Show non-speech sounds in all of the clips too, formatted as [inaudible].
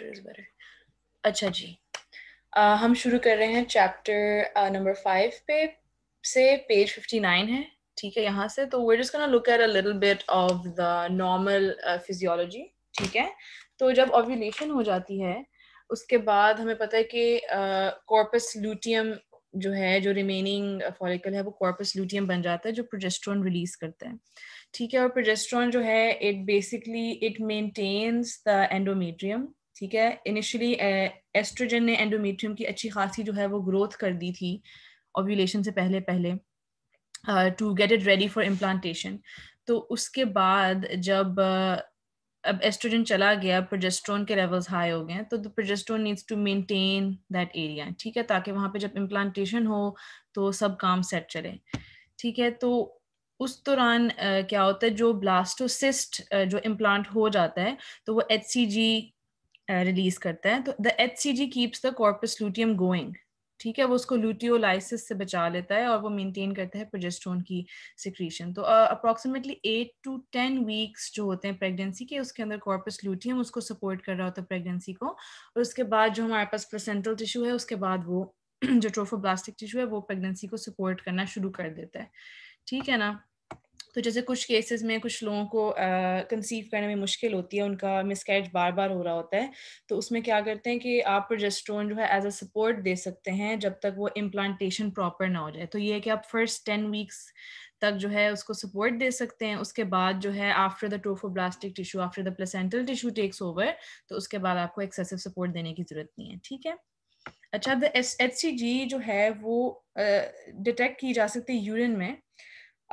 Chapter is better अच्छा जी uh, हम शुरू कर रहे हैं चैप्टर नंबर फाइव पे से पेज फिफ्टी नाइन है ठीक है यहाँ से तो we're just can look at a little bit of the normal physiology ठीक है तो जब ऑव्यूलेशन हो जाती है उसके बाद हमें पता है कि कॉर्पस uh, लूटियम जो है जो रिमेनिंग फॉलिकल है वो कॉर्पस लूटियम बन जाता है जो प्रोजेस्ट्रॉन रिलीज करते हैं ठीक है और प्रोजेस्ट्रॉन जो है it basically it maintains the endometrium ठीक है इनिशियली एस्ट्रोजन ने एंडोमेट्रियम की अच्छी खासी जो है वो ग्रोथ कर दी थी ओव्यूलेशन से पहले पहले to get it ready for implantation तो उसके बाद जब uh, अब एस्ट्रोजन चला गया प्रोजेस्ट्रोन के लेवल्स हाई हो गए तो the progesterone needs to maintain that area ठीक है ताकि वहाँ पे जब इम्प्लांटेशन हो तो सब काम सेट चले ठीक है तो उस दौरान uh, क्या होता है जो ब्लास्टोसिस्ट uh, जो इम्प्लांट हो जाता है तो वो एच सी जी रिलीज करता है तो the H C G keeps the corpus luteum going ठीक है वो उसको लूटियोलाइसिस से बचा लेता है और वो मेंटेन करता है प्रोजेस्ट्रोन की सिक्रीशन तो approximately eight to ten weeks जो होते हैं प्रेगनेंसी के उसके अंदर कॉर्पस ल्यूटियम उसको सपोर्ट कर रहा होता है प्रेगनेंसी को और उसके बाद जो हमारे पास प्रसेंट्रल टिश्यू है उसके बाद वो [clears throat] जो ट्रोफोब्लास्टिक टिश्यू है वो प्रेगनेंसी को सपोर्ट करना शुरू कर देता है ठीक है ना तो जैसे कुछ केसेस में कुछ लोगों को कंसीव uh, करने में मुश्किल होती है उनका मिसकैरेज बार बार हो रहा होता है तो उसमें क्या करते हैं कि आप प्रोजेस्ट्रोन जो है एज अ सपोर्ट दे सकते हैं जब तक वो इम्प्लांटेशन प्रॉपर ना हो जाए तो ये है कि आप फर्स्ट टेन वीक्स तक जो है उसको सपोर्ट दे सकते हैं उसके बाद जो है after the blastic tissue after the placental tissue takes over तो उसके बाद आपको एक्सेसिव सपोर्ट देने की जरूरत नहीं है ठीक है अच्छा द एच जो है वो डिटेक्ट uh, की जा सकती है यूरिन में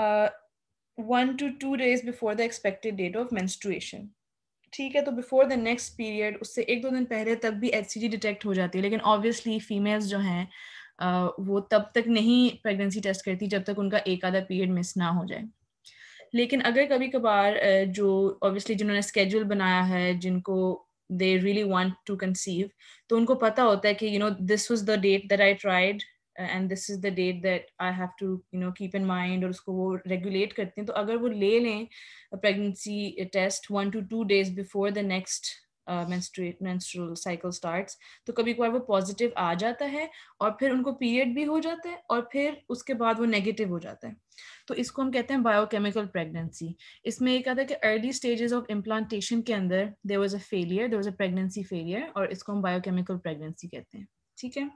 uh, one two two days before the expected date of menstruation ठीक है तो बिफोर द नेक्स्ट पीरियड उससे एक दो दिन पहले तक भी एच डिटेक्ट हो जाती है लेकिन ऑब्वियसली फीमेल्स जो हैं वो तब तक नहीं प्रेगनेंसी टेस्ट करती जब तक उनका एक आधा पीरियड मिस ना हो जाए लेकिन अगर कभी कभार जो ऑब्वियसली जिन्होंने स्केड्यूल बनाया है जिनको they really want to conceive तो उनको पता होता है कि you know this was the date that I tried and this is the date that I have to you know keep in mind और उसको वो रेगुलेट करते हैं तो अगर वो ले लें pregnancy test one two two days before the next menstrual cycle starts तो कभी कभार वो पॉजिटिव आ जाता है और फिर उनको पीरियड भी हो जाता है और फिर उसके बाद वो नेगेटिव हो जाता है तो इसको हम कहते हैं बायोकेमिकल प्रेगनेंसी इसमें ये कहता है कि अर्ली स्टेजेस ऑफ इम्प्लांटेशन के अंदर there was a failure there was a pregnancy failure और इसको हम बायोकेमिकल प्रेगनेंसी कहते हैं ठीक है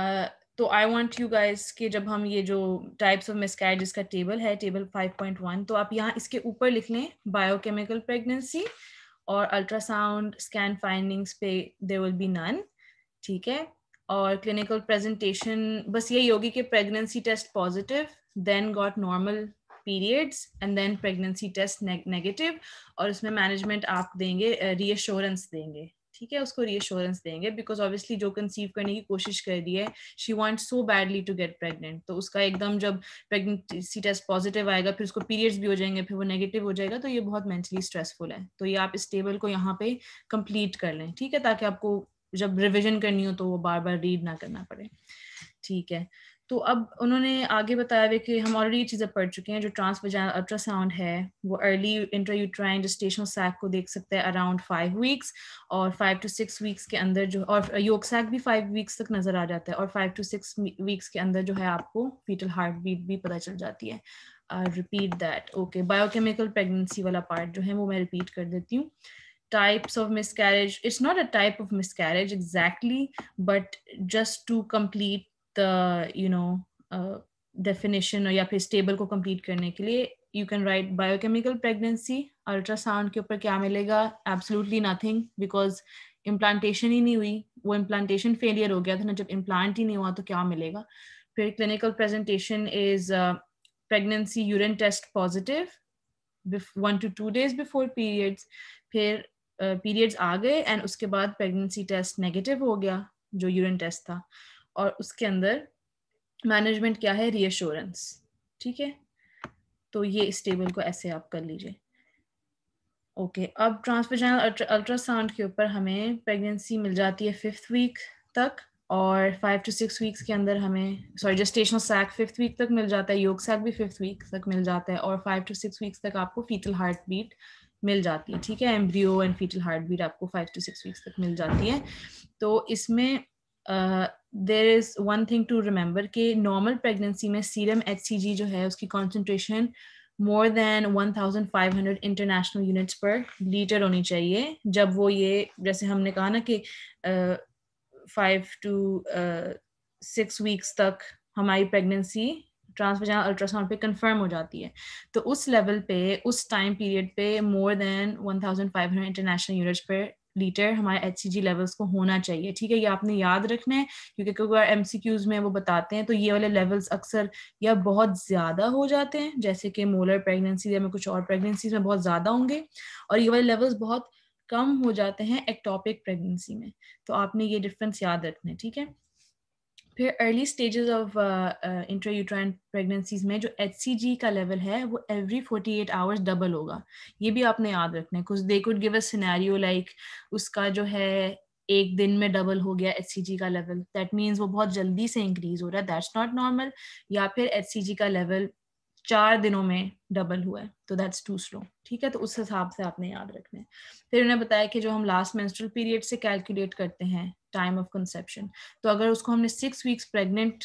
Uh, तो आई वॉन्ट यू गाइज कि जब हम ये जो टाइप्स ऑफ मिसकैरेजेस का टेबल है टेबल 5.1 तो आप यहाँ इसके ऊपर लिख लें बायोकेमिकल प्रेगनेंसी और अल्ट्रासाउंड स्कैन फाइंडिंग्स पे देर विल बी नन ठीक है और क्लिनिकल प्रेजेंटेशन बस यही होगी कि pregnancy test positive then got normal periods and then pregnancy test negative और उसमें मैनेजमेंट आप देंगे रीअश्योरेंस uh, देंगे ठीक है उसको रीअश्योरेंस देंगे बिकॉज ऑब्वियसली जो कंसीव करने की कोशिश कर रही है she want so badly to get pregnant तो उसका एकदम जब प्रेगनेंसी टेस्ट पॉजिटिव आएगा फिर उसको पीरियड्स भी हो जाएंगे फिर वो नेगेटिव हो जाएगा तो ये बहुत मेंटली स्ट्रेसफुल है तो ये आप इस टेबल को यहाँ पे कंप्लीट कर लें ठीक है ताकि आपको जब रिविजन करनी हो तो वो बार बार रीड ना करना पड़े ठीक है तो अब उन्होंने आगे बताया हुआ कि हम ऑलरेडी ये चीज़ें पढ़ चुके हैं जो ट्रांसवेजाइन अल्ट्रासाउंड है वो early inter uterine gestation sac को देख सकते हैं अराउंड फाइव वीक्स और फाइव टू सिक्स वीक्स के अंदर जो और योग सैक भी फाइव वीक्स तक नज़र आ जाता है और फाइव टू सिक्स वीक्स के अंदर जो है आपको फीटल हार्ट बीट भी पता चल जाती है repeat that okay biochemical pregnancy वाला पार्ट जो है वो मैं रिपीट कर देती हूँ types of miscarriage it's not a type of miscarriage exactly but just to complete the you know uh, definition या फिर स्टेबल को कंप्लीट करने के लिए you can write biochemical pregnancy ultrasound के ऊपर क्या मिलेगा एब्सोल्युटली नथिंग बिकॉज इम्प्लांटेशन ही नहीं हुई वो इम्प्लांटेशन फेलियर हो गया था ना जब इम्प्लांट ही नहीं हुआ तो क्या मिलेगा फिर clinical presentation is pregnancy urine test positive one two two days before periods फिर पीरियड्स uh, आ गए एंड उसके बाद प्रेगनेंसी टेस्ट नेगेटिव हो गया जो यूरिन टेस्ट था और उसके अंदर मैनेजमेंट क्या है रीअश्योरेंस ठीक है तो ये इस टेबल को ऐसे आप कर लीजिए ओके okay, अब ट्रांसवेजनल अल्ट्रासाउंड के ऊपर हमें प्रेगनेंसी मिल जाती है फिफ्थ वीक तक और फाइव टू सिक्स वीक्स के अंदर हमें sorry gestational sac fifth week तक मिल जाता है योग सैक भी फिफ्थ वीक तक मिल जाता है और फाइव टू सिक्स वीक्स तक आपको फीटल हार्ट बीट मिल जाती है ठीक है embryo and fetal heart beat आपको फाइव टू सिक्स वीक्स तक मिल जाती है तो इसमें there is one thing to remember कि नॉर्मल प्रेगनेंसी में सीरम एच सी जी जो है उसकी concentration more than hundred international units per litre होनी चाहिए जब वो ये जैसे हमने कहा ना कि फाइव टू सिक्स वीक्स तक हमारी प्रेगनेंसी जहाँ अल्ट्रासाउंड पे कंफर्म हो जाती है तो उस लेवल पे उस टाइम पीरियड पे more than hundred international units per litre हमारे एच सी जी लेवल्स को होना चाहिए ठीक है ये आपने याद रखना है क्योंकि एम सी क्यूज में वो बताते हैं तो ये वाले लेवल्स अक्सर या बहुत ज़्यादा हो जाते हैं जैसे कि मोलर प्रेगनेंसी या कुछ और प्रेगनेंसीज में बहुत ज़्यादा होंगे और ये वाले लेवल्स बहुत कम हो जाते हैं एक्टॉपिक प्रेगनेंसी में तो आपने ये डिफरेंस याद रखना है ठीक है फिर early stages of intrauterine pregnancies में जो एच का लेवल है वो every forty eight hours double होगा ये भी आपने याद रखना है कुछ they could give a scenario like उसका जो है एक दिन में डबल हो गया एच का लेवल दैट मीन्स वो बहुत जल्दी से इंक्रीज हो रहा है दैट्स नॉट नॉर्मल या फिर एच का लेवल चार दिनों में डबल हुआ है तो दैट्स टू स्लो ठीक है तो उस हिसाब से आपने याद रखना है फिर उन्हें बताया कि जो हम लास्ट मेंस्ट्रुअल पीरियड से कैलकुलेट करते हैं टाइम ऑफ कंसेप्शन तो अगर उसको हमने सिक्स वीक्स प्रेग्नेंट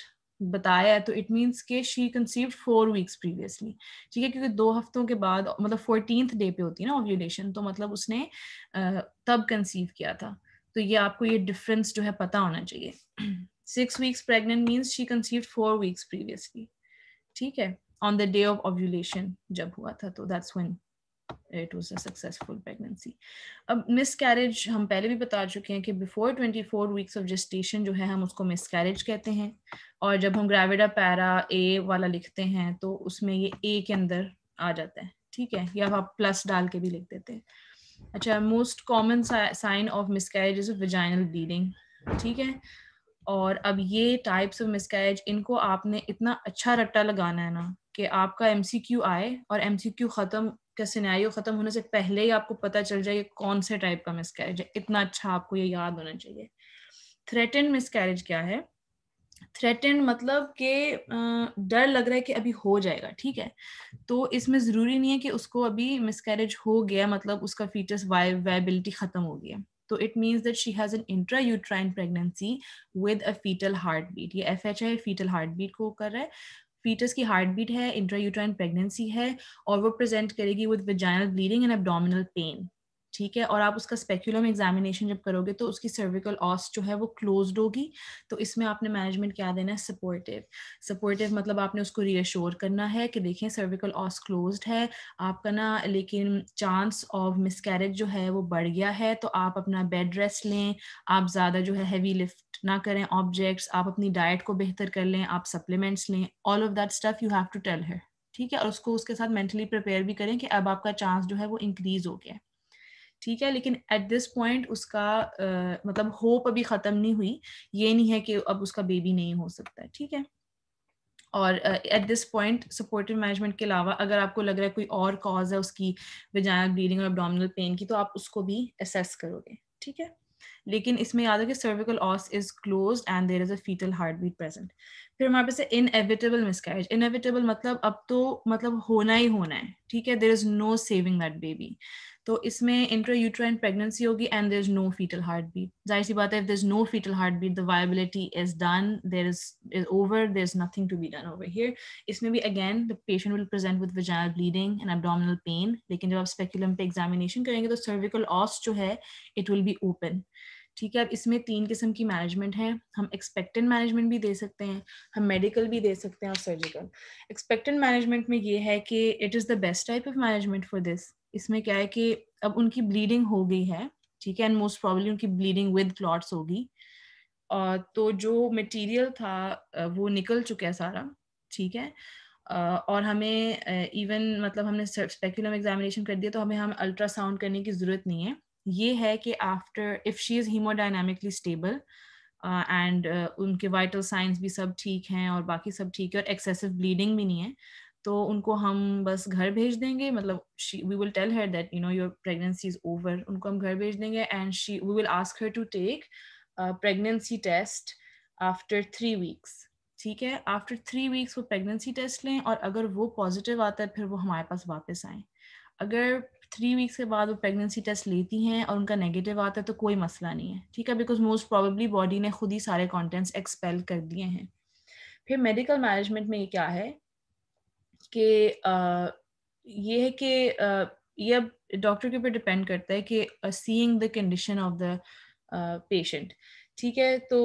बताया है तो इट मीन्स के she conceive four weeks previously ठीक है क्योंकि दो हफ्तों के बाद मतलब फोर्टीन डे पे होती है ना ऑव्यूलेशन तो मतलब उसने तब कंसीव किया था तो ये आपको ये डिफरेंस जो है पता होना चाहिए six weeks pregnant means she conceive four weeks previously ठीक है on the day of ovulation jab hua tha तो that's when it was a successful pregnancy अब miscarriage hum pehle bhi bata chuke hain ki before 24 weeks of gestation jo hai hum usko miscarriage kehte hain aur jab hum gravida para a wala likhte hain to usme ye a ke andar aa jata hai theek hai ya aap plus dal ke bhi likh dete hain acha most common sign of miscarriage is vaginal bleeding theek hai और अब ये types of miscarriage इनको आपने इतना अच्छा रट्टा लगाना है ना कि आपका एम आए और एम ख़त्म का सिनेरियो ख़त्म होने से पहले ही आपको पता चल जाए कौन से टाइप का मिसकैरेज है इतना अच्छा आपको ये याद होना चाहिए थ्रेटन मिसकैरेज क्या है थ्रेटन मतलब कि डर लग रहा है कि अभी हो जाएगा ठीक है तो इसमें ज़रूरी नहीं है कि उसको अभी मिसकैरेज हो गया मतलब उसका फीचर्स वाइबिलिटी ख़त्म हो गया तो it means that she has an intra uterine pregnancy with a fetal heart beat ये F H I fetal heart beat को कर रहा है फीटस की हार्ट बीट है इंट्रा यूट्राइन प्रेगनेंसी है और वो प्रेजेंट करेगी with vaginal bleeding and abdominal pain ठीक है और आप उसका स्पेक्यूलम एग्जामिनेशन जब करोगे तो उसकी सर्विकल ऑस जो है वो क्लोज होगी तो इसमें आपने मैनेजमेंट क्या देना है सपोर्टिव सपोर्टिव मतलब आपने उसको रीअश्योर करना है कि देखें सर्विकल ऑस क्लोज है आपका ना लेकिन चांस ऑफ मिसकैरेज जो है वो बढ़ गया है तो आप अपना बेड रेस्ट लें आप ज़्यादा जो है हैवी लिफ्ट ना करें ऑब्जेक्ट्स आप अपनी डाइट को बेहतर कर लें आप सप्लीमेंट्स लें all of that stuff you have to tell her ठीक है और उसको उसके साथ मेंटली प्रिपेयर भी करें कि अब आपका चांस जो है वो इंक्रीज हो गया है ठीक है लेकिन एट दिस पॉइंट उसका uh, मतलब होप अभी ख़त्म नहीं हुई ये नहीं है कि अब उसका बेबी नहीं हो सकता ठीक है और at this point supportive management के अलावा अगर आपको लग रहा है कोई और कॉज है उसकी विजाइनल ब्लीडिंग और एब्डोमिनल पेन की तो आप उसको भी असेस करोगे ठीक है लेकिन इसमें याद है कि cervical os is close and there is a fetal heart beat present फिर हमारे पास इन एविटेबल मिसकैरेज एविटेबल मतलब अब तो मतलब होना ही होना है ठीक है there is no saving that baby तो इसमें इंटर यूट्राइन प्रेगनेंसी होगी and there is no fetal heart beat जाहिर सी बात है if there is no fetal heart beat the viability is done there is is over there is nothing to be done over here इसमें भी again the patient will present with vaginal bleeding and abdominal pain लेकिन जब आप speculum पे examination करेंगे तो cervical ऑस जो है इट विल बी ओपन ठीक है अब इसमें तीन किस्म की मैनेजमेंट है हम एक्सपेक्टेंट मैनेजमेंट भी दे सकते हैं हम मेडिकल भी दे सकते हैं और सर्जिकल एक्सपेक्टेंट मैनेजमेंट में ये है कि it is the best type of management for this इसमें क्या है कि अब उनकी ब्लीडिंग हो गई है ठीक है एंड मोस्ट प्रॉब्लली उनकी ब्लीडिंग विद क्लॉट्स होगी और तो जो मटीरियल था वो निकल चुका है सारा ठीक है Uh, और हमें इवन uh, मतलब हमने स्पेकुलम एग्जामिनेशन कर दिया तो हमें हम अल्ट्रासाउंड करने की ज़रूरत नहीं है ये है कि after if she is haemodynamically stable and उनके वाइटल साइंस भी सब ठीक हैं और बाकी सब ठीक है और एक्सेसिव ब्लीडिंग भी नहीं है तो उनको हम बस घर भेज देंगे मतलब we will tell her that you know your pregnancy is over उनको हम घर भेज देंगे and she we will ask her to take pregnancy test after three weeks ठीक है आफ्टर थ्री वीक्स वो प्रेगनेंसी टेस्ट लें और अगर वो पॉजिटिव आता है फिर वो हमारे पास वापस आए अगर थ्री वीक्स के बाद वो प्रेगनेंसी टेस्ट लेती हैं और उनका नेगेटिव आता है तो कोई मसला नहीं है ठीक है बिकॉज मोस्ट प्रॉबेबली बॉडी ने खुद ही सारे कॉन्टेंट्स एक्सपेल कर दिए हैं फिर मेडिकल मैनेजमेंट में ये क्या है कि ये है कि ये अब डॉक्टर के ऊपर डिपेंड करता है कि seeing the condition of the patient ठीक है तो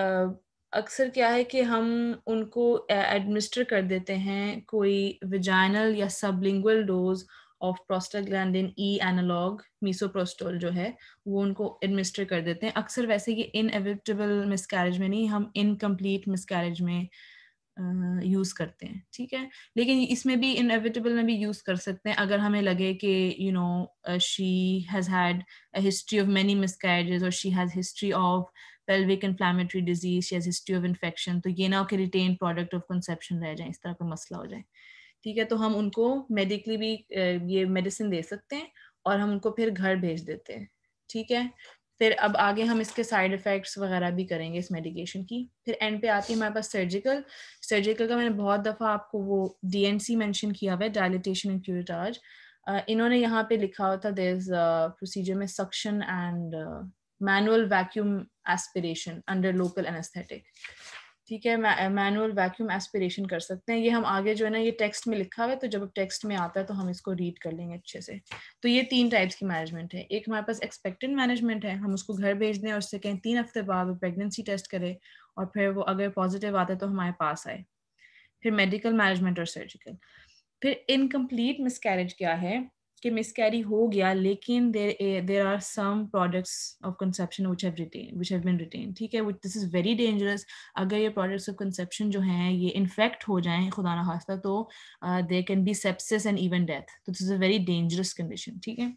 uh, अक्सर क्या है कि हम उनको एडमिनिस्टर कर देते हैं कोई विजाइनल या sublingual dose of prostaglandin E analogue misoprostol जो है वो उनको एडमिनिस्टर कर देते हैं अक्सर वैसे ये इनएविटेबल मिसकैरेज में नहीं हम इनकम्प्लीट मिसकैरेज में यूज़ करते हैं ठीक है लेकिन इसमें भी इनएविटेबल में भी यूज़ कर सकते हैं अगर हमें लगे कि you know she has had a history of many miscarriages और she has history of pelvic inflammatory disease she has history of infection तो ये ना हो कि रिटेन प्रोडक्ट ऑफ कंसेप्शन रह जाए इस तरह का मसला हो जाए ठीक है तो हम उनको मेडिकली भी ये मेडिसिन दे सकते हैं और हम उनको फिर घर भेज देते हैं ठीक है फिर अब आगे हम इसके साइड इफ़ेक्ट्स वगैरह भी करेंगे इस मेडिकेशन की फिर एंड पे आती है हमारे पास सर्जिकल सर्जिकल का मैंने बहुत दफ़ा आपको वो डी एन सी मैंशन किया हुआ है डायलिटेशन एंड क्यूरिटाज इन्होंने यहाँ पे लिखा हुआ था देर प्रोसीजर में suction and manual vacuum aspiration under local anaesthetic ठीक है मैनुअल वैक्यूम एस्पिरेशन कर सकते हैं ये हम आगे जो है ना ये टेक्स्ट में लिखा हुआ है तो जब टेक्स्ट में आता है तो हम इसको रीड कर लेंगे अच्छे से तो ये तीन टाइप्स की मैनेजमेंट है एक हमारे पास एक्सपेक्टेड मैनेजमेंट है हम उसको घर भेज दें और उससे कहें तीन हफ्ते बाद वो प्रेगनेंसी टेस्ट करे और फिर वो अगर पॉजिटिव आता है तो हमारे पास आए फिर मेडिकल मैनेजमेंट और सर्जिकल फिर इनकम्प्लीट मिसकैरेज क्या है कि मिसकैरी हो गया लेकिन there there are some products of conception which have retain which have been retain ठीक है दिस इज़ वेरी डेंजरस अगर ये प्रोडक्ट्स ऑफ कंसेप्शन जो हैं ये इन्फेक्ट हो जाएं खुदा ना खास्ता तो they can be sepsis and even death तो this is a very dangerous condition ठीक है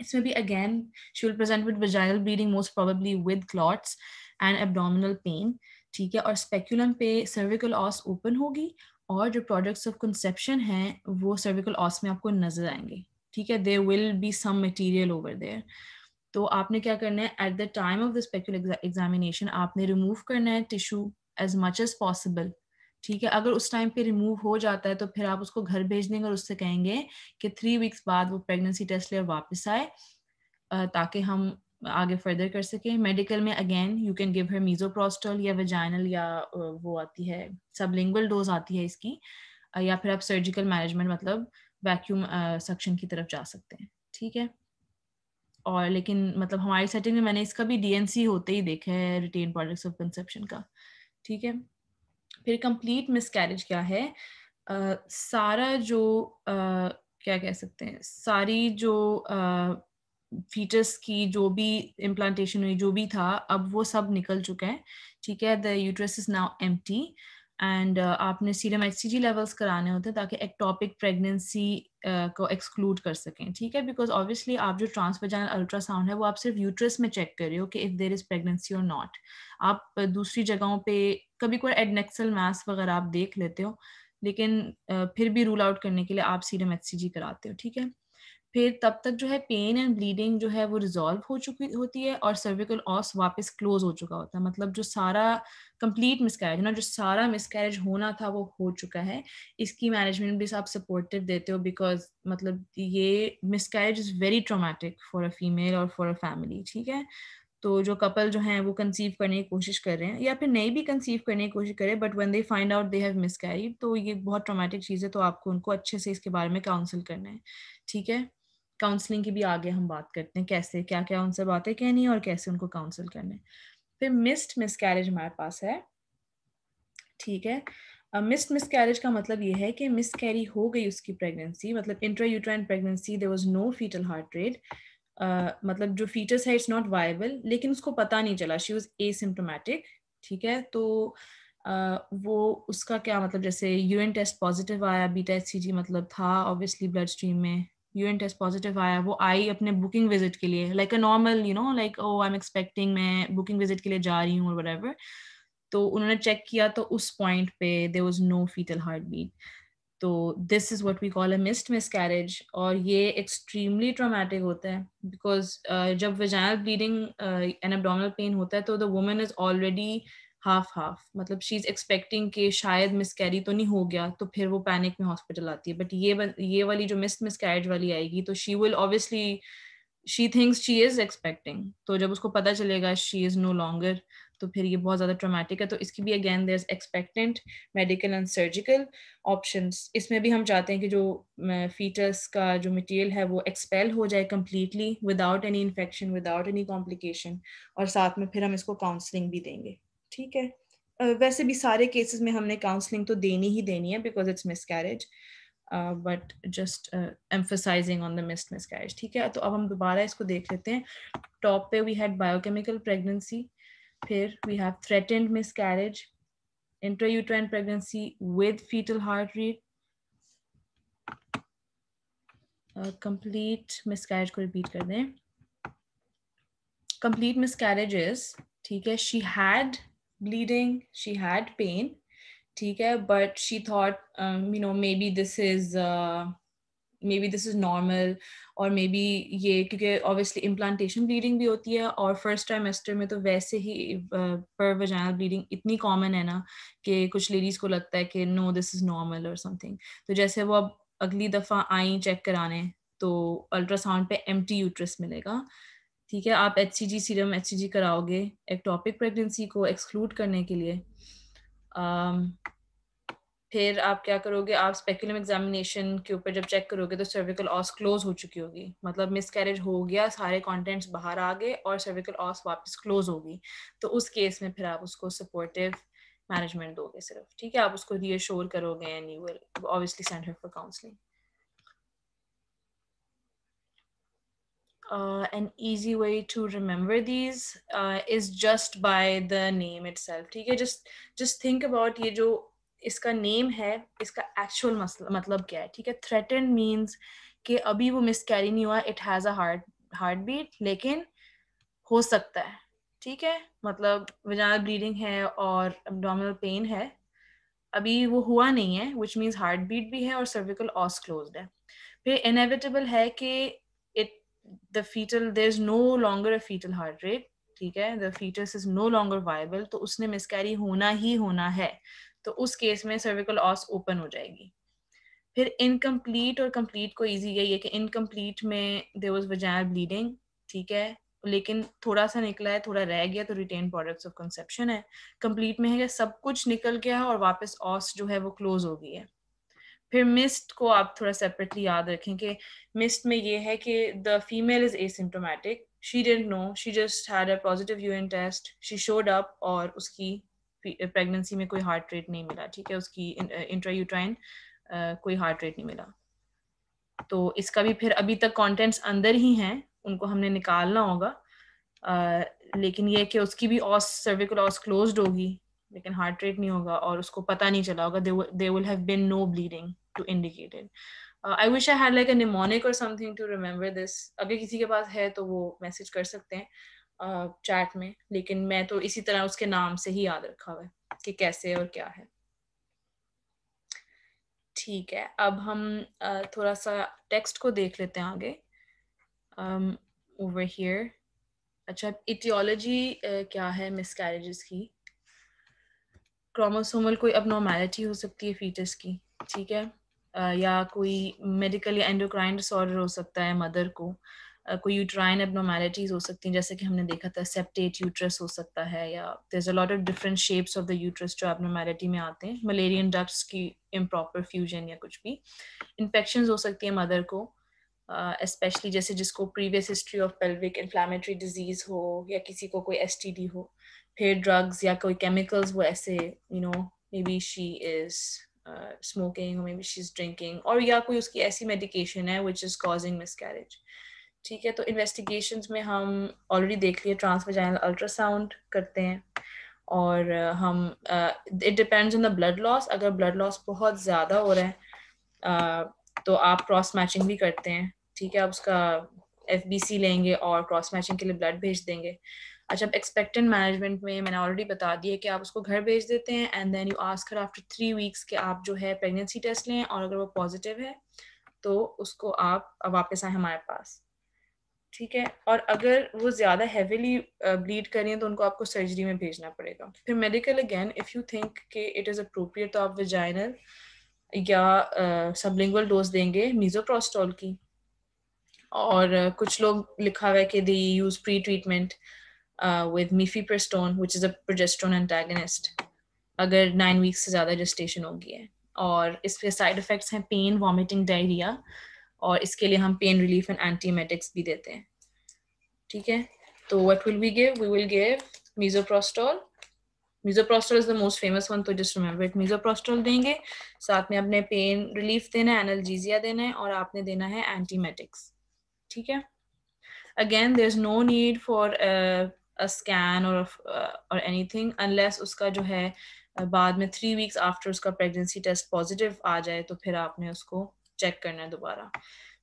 इसमें भी again she will present with vaginal bleeding most probably with clots and abdominal pain ठीक है और स्पेक्यूलम पे सर्विकल ऑस ओपन होगी और जो प्रोडक्ट्स ऑफ कंसेप्शन हैं वो सर्विकल ऑस में आपको नजर आएंगे ठीक है there will be some material over there तो आपने क्या करना है at the time of the speculum examination आपने रिमूव करना है tissue as much as possible ठीक है अगर उस टाइम पे रिमूव हो जाता है तो फिर आप उसको घर भेज देंगे और उससे कहेंगे कि थ्री वीक्स बाद वो प्रेगनेंसी टेस्ट लेकर वापस आए ताकि हम आगे फर्दर कर सकें मेडिकल में again you can give her misoprostol या वेजाइनल या वो आती है सबलिंगल डोज आती है इसकी या फिर आप सर्जिकल मैनेजमेंट मतलब वैक्यूम सक्शन uh, की तरफ जा सकते हैं ठीक है और लेकिन मतलब हमारी सेटिंग में मैंने इसका भी डीएनसी होते ही देखा है रिटेन प्रोडक्ट्स ऑफ कंसेप्शन का ठीक है फिर कंप्लीट मिसकैरेज क्या है uh, सारा जो uh, क्या कह सकते हैं सारी जो फीटस uh, की जो भी इम्प्लांटेशन हुई जो भी था अब वो सब निकल चुका है ठीक है the uterus is now empty and uh, आपने सीरम एच लेवल्स कराने होते हैं ताकि एक्टॉपिक प्रेगनेंसी uh, को एक्सक्लूड कर सकें ठीक है बिकॉज ऑब्वियसली आप जो जाना अल्ट्रासाउंड है वो आप सिर्फ यूट्रस में चेक कर रहे हो कि इफ़ देर इज़ प्रेगनेंसी और नॉट आप uh, दूसरी जगहों पे कभी कोई एडनेक्सल मास वगैरह आप देख लेते हो लेकिन uh, फिर भी रूल आउट करने के लिए आप सीरम एच कराते हो ठीक है फिर तब तक जो है पेन एंड ब्लीडिंग जो है वो रिजॉल्व हो चुकी होती है और सर्विकल ऑस वापस क्लोज हो चुका होता है मतलब जो सारा कंप्लीट मिसकैरेज ना जो सारा मिसकैरेज होना था वो हो चुका है इसकी मैनेजमेंट भी आप सपोर्टिव देते हो बिकॉज मतलब ये miscarriage is very traumatic for a female और फॉर अ फैमिली ठीक है तो जो कपल जो हैं वो कंसीव करने की कोशिश कर रहे हैं या फिर नहीं भी कंसीव करने की कोशिश करें but when they find out they have miscarried तो ये बहुत ट्रोमेटिक चीज़ है तो आपको उनको अच्छे से इसके बारे में काउंसिल करना है ठीक है काउंसलिंग की भी आगे हम बात करते हैं कैसे क्या क्या उनसे बातें कहनी है और कैसे उनको काउंसिल करना है फिर मिस्ड कैरेज हमारे पास है ठीक है मिस्ड मिस कैरेज का मतलब ये है कि मिस कैरी हो गई उसकी प्रेगनेंसी मतलब intra uterine pregnancy there was no fetal heart rate मतलब जो फीटस है इट्स नॉट वायबल लेकिन उसको पता नहीं चला शी वॉज सिम्टोमेटिक ठीक है तो uh, वो उसका क्या मतलब जैसे यूरिन टेस्ट पॉजिटिव आया बीटा एस मतलब था ऑब्वियसली ब्लड स्ट्रीम में यूएन टेस्ट पॉजिटिव आया वो आई अपने बुकिंग विजिट के लिए like a normal you know like O I am expecting मैं बुकिंग विजिट के लिए जा रही हूँ और तो उन्होंने चेक किया तो उस पॉइंट पे there was no fetal heart beat तो this is what we call a missed miscarriage और ये एक्सट्रीमली ट्रामेटिक होता है बिकॉज uh, जब vaginal bleeding and abdominal pain होता है तो the women is already half half मतलब शी इज एक्सपेक्टिंग कि शायद कैरी तो नहीं हो गया तो फिर वो पैनिक में हॉस्पिटल आती है बट ये ये वाली जो मिस कैरेज वाली आएगी तो she will obviously she thinks she is expecting तो जब उसको पता चलेगा शी इज नो लॉन्गर तो फिर ये बहुत ज़्यादा ट्रोमेटिक है तो इसकी भी again there expectant medical and surgical option इसमें भी हम चाहते हैं कि जो फीटस का जो मटेरियल है वो एक्सपेल हो जाए completely without any infection without any complication और साथ में फिर हम इसको काउंसलिंग भी देंगे ठीक है वैसे भी सारे केसेस में हमने काउंसलिंग तो देनी ही देनी है because it's miscarriage but just emphasising on the miss miscarriage ठीक है तो अब हम दोबारा इसको देख लेते हैं टॉप पे वी हैड बायोकेमिकल प्रेगनेंसी फिर we have threatened miscarriage intrauterine pregnancy with fetal heart rate complete miscarriage को रिपीट कर दें. कंप्लीट Complete miscarriages, ठीक है. She had bleeding she had pain ठीक है but she thought you know maybe this is maybe this is normal और may be ये क्योंकि ऑब्वियसली इम्प्लांटेशन ब्लीडिंग भी होती है और फर्स्ट ट्राइमेस्टर में तो वैसे ही पर वजाइनल ब्लीडिंग इतनी कॉमन है ना कि कुछ लेडीज़ को लगता है कि नो दिस इज़ नॉर्मल और समथिंग तो जैसे वो अब अगली दफ़ा आई चेक कराने तो अल्ट्रासाउंड पे एम टी यूट्रस मिलेगा ठीक है आप H C G serum H C G कराओगे एक्टॉपिक प्रेगनेंसी को एक्सक्लूड करने के लिए um, फिर आप क्या करोगे आप स्पेकुलम एग्जामिनेशन के ऊपर जब चेक करोगे तो सर्विकल ऑस क्लोज हो चुकी होगी मतलब मिस कैरेज हो गया सारे कॉन्टेंट्स बाहर आ गए और सर्विकल ऑस वापस क्लोज होगी तो उस केस में फिर आप उसको सपोर्टिव मैनेजमेंट दोगे सिर्फ ठीक है आप उसको रीअश्योर करोगे and you will obviously send her for counselling uh, an easy way to remember these uh, is just by the name itself okay just just think about ये जो इसका name है इसका actual मतलब क्या है ठीक है थ्रेटन मीन्स कि अभी वो मिस कैरी नहीं हुआ it has a heart heart beat लेकिन हो सकता है ठीक है मतलब वजाना ब्लीडिंग है और एब्डोमिनल पेन है अभी वो हुआ नहीं है विच मीन्स हार्ट बीट भी है और सर्विकल ऑस क्लोज है फिर इनएविटेबल है कि the fetal there's no longer a fetal heart rate ठीक है the foetus is no longer viable तो उसने मिसकैरी होना ही होना है तो उस केस में सर्विकल ऑस ओपन हो जाएगी फिर इनकम्प्लीट और कम्प्लीट को ईजी यही है कि इनकम्प्लीट में देर वॉज वजाय ब्लीडिंग ठीक है लेकिन थोड़ा सा निकला है थोड़ा रह गया तो रिटेन प्रोडक्ट्स ऑफ कंसेप्शन है कंप्लीट में है कि सब कुछ निकल गया है और वापस ऑस जो है वो क्लोज हो गई है फिर मिस्ट को आप थोड़ा सेपरेटली याद रखें कि मिस्ट में ये है कि the female is asymptomatic she didn't know she just had a positive urine test she showed up और उसकी प्रेगनेंसी में कोई हार्ट रेट नहीं मिला ठीक है उसकी इंट्रायूट्राइन uh, uh, कोई हार्ट रेट नहीं मिला तो इसका भी फिर अभी तक कॉन्टेंट्स अंदर ही हैं उनको हमने निकालना होगा आ, uh, लेकिन ये कि उसकी भी ऑस सर्विकल ऑस क्लोज होगी लेकिन हार्ट रेट नहीं होगा और उसको पता नहीं चला होगा they will have been no bleeding to indicate it. Uh, I wish I had like a mnemonic or something to remember this. अगर किसी के पास है तो वो मैसेज कर सकते हैं चैट uh, chat में लेकिन मैं तो इसी तरह उसके नाम से ही याद रखा हुआ है कि कैसे और क्या है ठीक है अब हम uh, थोड़ा सा टेक्स्ट को देख लेते हैं आगे Um, over here. अच्छा इटियोलॉजी uh, क्या है मिसकैरेजेस की क्रोमोसोमल कोई अब नॉर्मैलिटी हो सकती है फीटस की ठीक है या कोई मेडिकल या एंडोक्राइन डिसऑर्डर हो सकता है मदर को कोई यूट्राइन एबनॉर्मेलिटीज हो सकती हैं जैसे कि हमने देखा था सेप्टेट यूट्रस हो सकता है या there a lot of different shapes of the uterus जो एबनॉर्मेलिटी में आते हैं मलेरियन डक्ट्स की इम्प्रॉपर फ्यूजन या कुछ भी इन्फेक्शन हो सकती है मदर को स्पेशली uh, जैसे जिसको previous history of pelvic inflammatory disease हो या किसी को कोई एस हो फिर ड्रग्स या कोई केमिकल्स वो ऐसे you know maybe she is smoking maybe she's drinking और या कोई उसकी ऐसी मेडिकेशन है which is causing miscarriage ठीक है तो इन्वेस्टिगेशन में हम ऑलरेडी देख लिए चैनल अल्ट्रासाउंड करते हैं और uh, हम it depends on the blood loss अगर ब्लड लॉस बहुत ज़्यादा हो रहा है uh, तो आप क्रॉस मैचिंग भी करते हैं ठीक है आप उसका एफ लेंगे और क्रॉस मैचिंग के लिए ब्लड भेज देंगे अच्छा एक्सपेक्टेंट मैनेजमेंट में मैंने ऑलरेडी बता दिया कि आप उसको घर भेज देते हैं and then you ask her after three weeks के आप जो है प्रेगनेंसी टेस्ट लें और अगर वो पॉजिटिव है तो उसको आप वापस आए हमारे पास ठीक है और अगर वो ज़्यादा हैवीली ब्लीड करें तो उनको आपको सर्जरी में भेजना पड़ेगा फिर medical again if you think के इट इज़ अप्रोप्रिएट तो आप विजाइनल या सबलिंगल डोज देंगे मीजोप्रोस्टॉल की और कुछ लोग लिखा हुआ है कि they use pre treatment uh, with mifepristone, which is a progesterone antagonist, अगर नाइन वीक्स से ज़्यादा gestation होगी है और इसके साइड इफ़ेक्ट्स हैं पेन वॉमिटिंग डायरिया और इसके लिए हम पेन रिलीफ एंड एंटीमेटिक्स भी देते हैं ठीक है तो what will we give we will give misoprostol misoprostol is the most famous one तो जस्ट रिमेम्बर इट मीजोप्रोस्टोल देंगे साथ में अपने पेन रिलीफ देना है एनलजीजिया देना है और आपने देना है एंटीमेटिक्स ठीक है again there is no need for a scan or uh, or anything उसका जो है बाद में थ्री वीक्स आफ्टर उसका प्रेगनेंसी टेस्ट पॉजिटिव आ जाए तो फिर आपने उसको चेक करना है दोबारा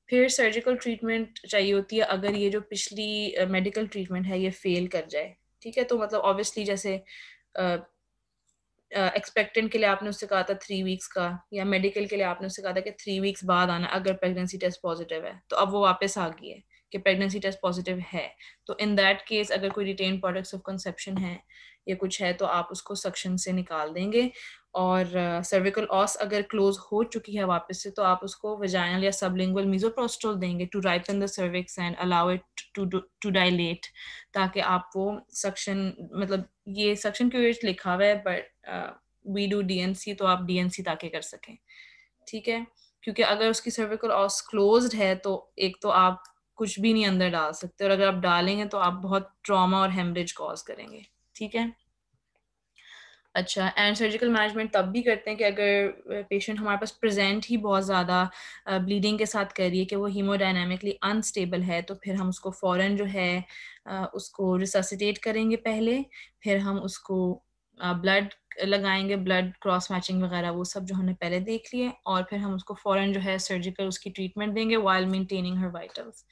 फिर सर्जिकल ट्रीटमेंट चाहिए होती है अगर ये जो पिछली मेडिकल uh, ट्रीटमेंट है ये फेल कर जाए ठीक है तो मतलब ऑब्वियसली जैसे एक्सपेक्टेंट uh, के लिए आपने उससे कहा था थ्री वीक्स का या मेडिकल के लिए आपने उससे कहा था कि थ्री वीक्स बाद आना अगर प्रेगनेंसी टेस्ट पॉजिटिव है तो अब वो वापस आ गई है कि प्रेगनेंसी टेस्ट पॉजिटिव है तो इन दैट केस अगर कोई रिटेन प्रोडक्ट्स ऑफ कंसेप्शन है या कुछ है तो आप उसको सक्शन से निकाल देंगे और सर्विकल uh, ऑस अगर क्लोज हो चुकी है वापस से तो आप उसको वजाइनल या सबलिंगुअल मिजोप्रोस्टोल देंगे to ripen the cervix and allow it to to dilate ताकि आप वो सक्शन मतलब ये सक्शन क्यों लिखा हुआ है बट वी डू डीएनसी तो आप डीएनसी ताकि कर सकें ठीक है क्योंकि अगर उसकी सर्विकल ऑस क्लोज है तो एक तो आप कुछ भी नहीं अंदर डाल सकते और अगर आप डालेंगे तो आप बहुत ट्रॉमा और हेमरेज कॉज करेंगे ठीक है अच्छा एंड सर्जिकल मैनेजमेंट तब भी करते हैं कि अगर पेशेंट हमारे पास प्रेजेंट ही बहुत ज़्यादा ब्लीडिंग के साथ कर रही है कि वो हीमोडाइनमिकली अनस्टेबल है तो फिर हम उसको फ़ौरन जो है उसको रिससिटेट करेंगे पहले फिर हम उसको ब्लड लगाएंगे ब्लड क्रॉस मैचिंग वगैरह वो सब जो हमने पहले देख लिए और फिर हम उसको फॉरन जो है सर्जिकल उसकी ट्रीटमेंट देंगे वाइल मेंटेनिंग हर वाइटल्स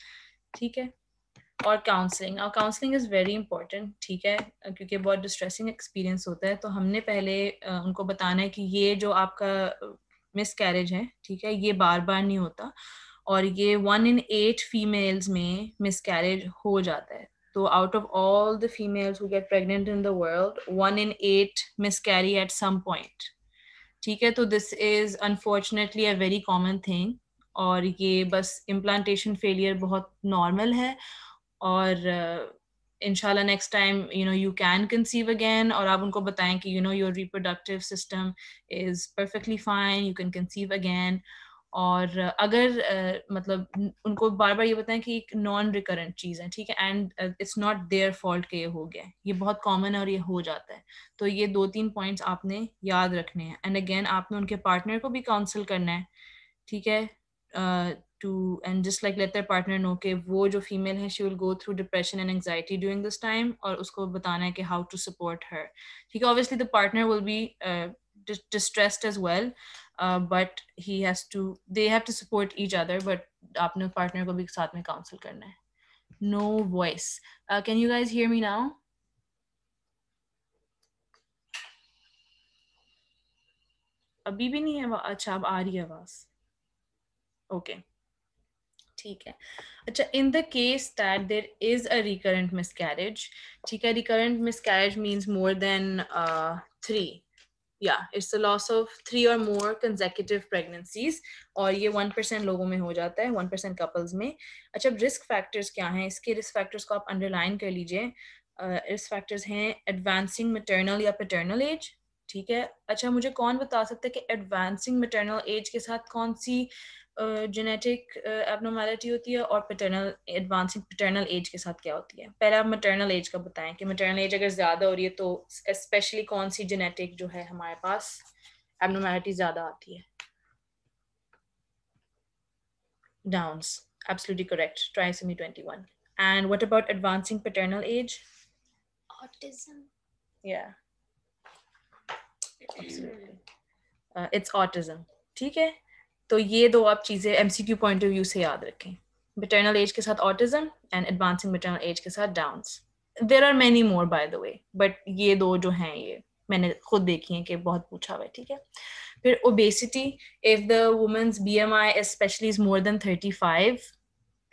ठीक है और काउंसलिंग और काउंसलिंग इज़ वेरी इंपॉर्टेंट ठीक है क्योंकि बहुत डिस्ट्रेसिंग एक्सपीरियंस होता है तो हमने पहले उनको बताना है कि ये जो आपका मिस कैरेज है ठीक है ये बार बार नहीं होता और ये वन इन एट फीमेल्स में मिस कैरेज हो जाता है So, out of all the females who get pregnant in the world, one in eight miscarry at some point. ठीक है तो this is unfortunately a very common thing और ये बस इम्प्लांटेशन फेलियर बहुत नॉर्मल है और इनशाला next time you know you can conceive again और आप उनको बताएं कि you know your reproductive system is perfectly fine you can conceive again और अगर uh, मतलब उनको बार बार ये बताएं कि एक नॉन रिकरेंट चीज़ है ठीक है and it's not their fault के ये हो गया ये बहुत कॉमन है और ये हो जाता है तो ये दो तीन पॉइंट्स आपने याद रखने हैं एंड अगेन आपने उनके पार्टनर को भी काउंसिल करना है ठीक है to and just like let their partner know के वो जो फीमेल है she will go through depression and anxiety during this time और उसको बताना है कि हाउ टू सपोर्ट हर ठीक है obviously the partner will be distressed as well Uh, but he has to they have to support each other but आपने partner को भी साथ में counsel करना है no voice uh, can you guys hear me now अभी भी नहीं है अच्छा अब आ रही है आवाज ओके okay. ठीक है अच्छा in the case that there is a recurrent miscarriage ठीक है recurrent miscarriage means more than three या it's the loss of three और मोर कंजेकेटिव प्रेगनेंसीज और ये वन परसेंट लोगों में हो जाता है वन परसेंट कपल्स में अच्छा रिस्क फैक्टर्स क्या हैं इसके रिस्क फैक्टर्स को आप अंडरलाइन कर लीजिए रिस्क फैक्टर्स हैं एडवांसिंग मटर्नल या पटर्नल एज ठीक है अच्छा मुझे कौन बता सकता है कि एडवांसिंग मटर्नल एज के साथ कौन सी जेनेटिक एबनॉर्मेलिटी होती है और पटर्नल एडवांसिंग पटर्नल एज के साथ क्या होती है पहले आप मटर्नल एज का बताएं कि मटर्नल एज अगर ज़्यादा हो रही है तो स्पेशली कौन सी जेनेटिक जो है हमारे पास एबनॉर्मेलिटी ज़्यादा आती है downs absolutely correct tri 21 twenty one and advancing about advancing paternal age absolutely uh, it's autism ठीक है तो ये दो आप चीज़ें एमसीक्यू पॉइंट ऑफ व्यू से याद रखें मेटर्नल एज के साथ autism and advancing maternal age के साथ downs there are many more by the way but ये दो जो हैं ये मैंने खुद देखी है कि बहुत पूछा हुआ है ठीक है फिर obesity if the woman's B M I specially is more than thirty five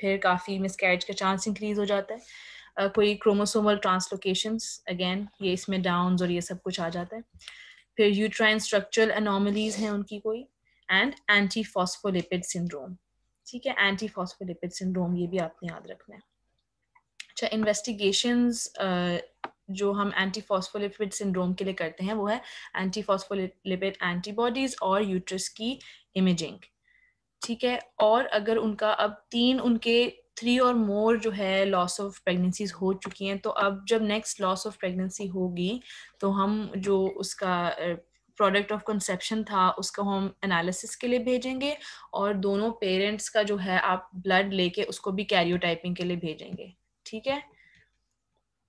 फिर काफ़ी कैरेज का चांस इंक्रीज हो जाता है uh, कोई क्रोमोसोमल ट्रांसलोकेशन अगेन ये इसमें डाउन और ये सब कुछ आ जाता है फिर यूट्राइन स्ट्रक्चरल अनोमलीज हैं उनकी कोई एंड एंटी फॉस्फोलिपिड सिंड्रोम ठीक है एंटी फॉस्फोलिपिड सिंड्रोम ये भी आपने याद रखना है अच्छा इन्वेस्टिगेशन जो हम एंटी फॉस्फोलिपिड सिंड्रोम के लिए करते हैं वो है एंटी फॉस्फोलिपिड एंटीबॉडीज और यूट्रस की इमेजिंग ठीक है और अगर उनका अब तीन उनके थ्री और मोर जो है लॉस ऑफ प्रेगनेंसीज हो चुकी हैं तो अब जब नेक्स्ट लॉस ऑफ प्रेगनेंसी होगी तो हम जो उसका प्रोडक्ट ऑफ कंसेप्शन था उसको हम एनालिसिस के लिए भेजेंगे और दोनों पेरेंट्स का जो है आप ब्लड लेके उसको भी कैरियोटाइपिंग के लिए भेजेंगे ठीक है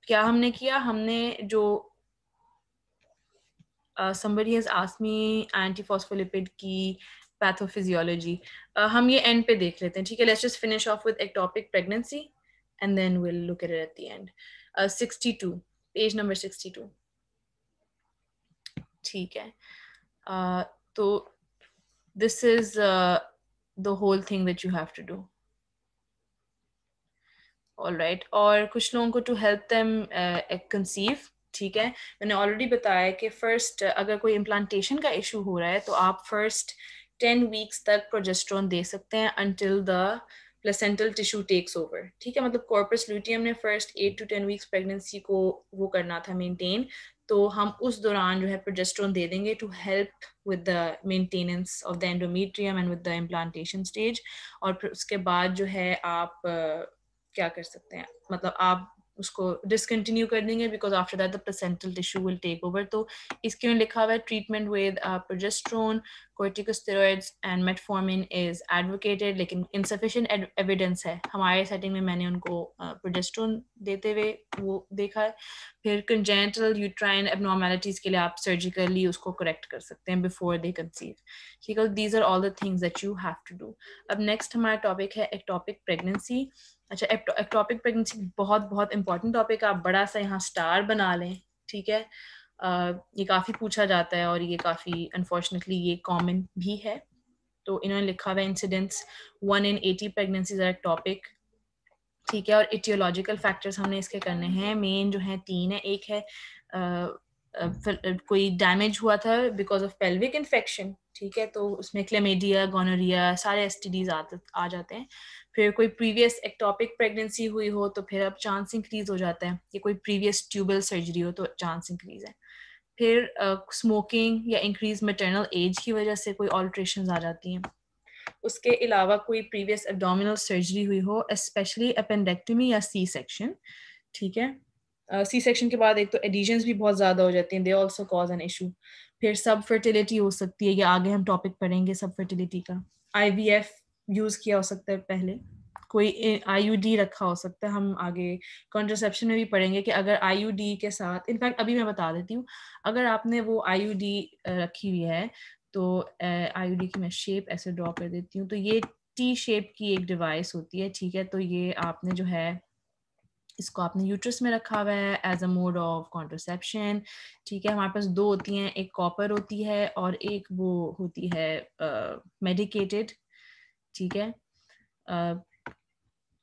क्या हमने किया हमने जो समबरी हैज आसमी एंटीफॉस्फोलिपिड की पैथोफिजियोलॉजी uh, हम ये एंड पे देख लेते हैं ठीक है let's just finish off with topic pregnancy and then will look at at the end to page number two ठीक है Uh, तो this is the whole thing that you have to do all right और कुछ लोगों को to help them conceive ठीक है मैंने ऑलरेडी बताया कि फर्स्ट uh, अगर कोई इम्प्लांटेशन का इशू हो रहा है तो आप फर्स्ट टेन वीक्स तक प्रोजेस्ट्रॉन दे सकते हैं until the placental tissue takes over ठीक है मतलब कॉर्पस ल्यूटियम ने first eight to ten weeks pregnancy को वो करना था मेंटेन तो हम उस दौरान जो है प्रोजेस्ट्रोन दे देंगे to help with the maintenance of the endometrium and with the implantation stage और फिर उसके बाद जो है आप क्या कर सकते हैं मतलब आप उसको डिसकंटिन्यू कर देंगे because after that the placental tissue will take over तो इसके में लिखा हुआ है treatment with progesterone corticosteroids and metformin is advocated लेकिन इनसफिशिएंट एविडेंस है हमारे सेटिंग में मैंने उनको प्रोजेस्ट्रोन uh, देते हुए वो देखा है फिर कंजेंटल यूट्राइन एबनॉर्मेलिटीज के लिए आप सर्जिकली उसको करेक्ट कर सकते हैं बिफोर दे कंसीव ठीक है these are all the things that you have to do अब नेक्स्ट हमारा टॉपिक है एक्टॉपिक प्रेगनेंसी अच्छा एक्टॉपिक प्रेगनेंसी बहुत बहुत इंपॉर्टेंट टॉपिक आप बड़ा सा यहाँ स्टार बना लें ठीक है ये काफ़ी पूछा जाता है और ये काफ़ी अनफॉर्चुनेटली ये कॉमन भी है तो इन्होंने लिखा हुआ incidence one in eighty pregnancies are topic ठीक है और इटियोलॉजिकल फैक्टर्स हमने इसके करने हैं मेन जो है तीन है एक है uh, कोई डैमेज हुआ था बिकॉज ऑफ पेल्विक इन्फेक्शन ठीक है तो उसमें क्लेमेडिया गोनोरिया सारे एस आ, आ जाते हैं फिर कोई प्रीवियस एक्टॉपिक प्रेगनेंसी हुई हो तो फिर अब चांस इंक्रीज हो जाता है या कोई प्रीवियस ट्यूबल सर्जरी हो तो चांस इंक्रीज है फिर स्मोकिंग uh, या इंक्रीज मटर्नल एज की वजह से कोई ऑल्ट्रेशन आ जाती हैं उसके अलावा कोई प्रीवियस एबडोमिनल सर्जरी हुई हो स्पेशली अपेंडेक्टमी या सी सेक्शन ठीक है सी सेक्शन के बाद एक तो एडिशंस भी बहुत ज़्यादा हो जाती हैं they also cause an issue फिर सब फर्टिलिटी हो सकती है या आगे हम टॉपिक पढ़ेंगे सब फर्टिलिटी का आई वी एफ यूज किया हो सकता है पहले कोई आईयूडी रखा हो सकता है हम आगे कॉन्ट्रोसेप्शन में भी पढ़ेंगे कि अगर आईयूडी के साथ इनफैक्ट अभी मैं बता देती हूँ अगर आपने वो आईयूडी रखी हुई है तो आईयूडी की मैं शेप ऐसे ड्रॉ कर देती हूँ तो ये टी शेप की एक डिवाइस होती है ठीक है तो ये आपने जो है इसको आपने यूट्रस में रखा हुआ है as a mode of contraception ठीक है हमारे पास दो होती हैं एक कॉपर होती है और एक वो होती है मेडिकेटेड uh, ठीक है